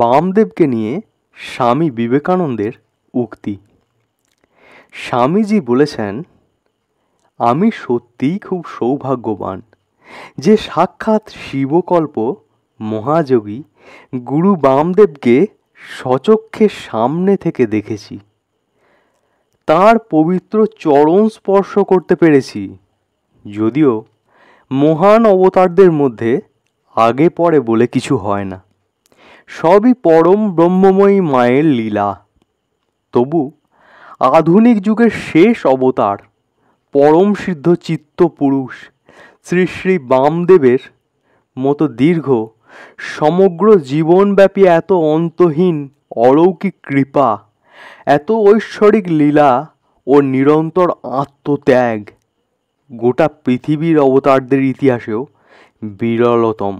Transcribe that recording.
বামদেবকে নিয়ে স্বামী বিবেকানন্দের উক্তি স্বামীজি বলেছেন আমি সত্যিই খুব সৌভাগ্যবান যে সাক্ষাৎ শিবকল্প মহাযোগী গুরু বামদেবকে সচক্ষে সামনে থেকে দেখেছি তার পবিত্র চরণ স্পর্শ করতে পেরেছি যদিও মহান অবতারদের মধ্যে আগে পরে বলে কিছু হয় না সবই পরম ব্রহ্মময়ী মায়ের লীলা তবু আধুনিক যুগের শেষ অবতার পরম সিদ্ধ চিত্ত পুরুষ শ্রী শ্রী বামদেবের মতো দীর্ঘ সমগ্র জীবনব্যাপী এত অন্তহীন অলৌকিক কৃপা এত ঐশ্বরিক লীলা ও নিরন্তর আত্মত্যাগ গোটা পৃথিবীর অবতারদের ইতিহাসেও বিরলতম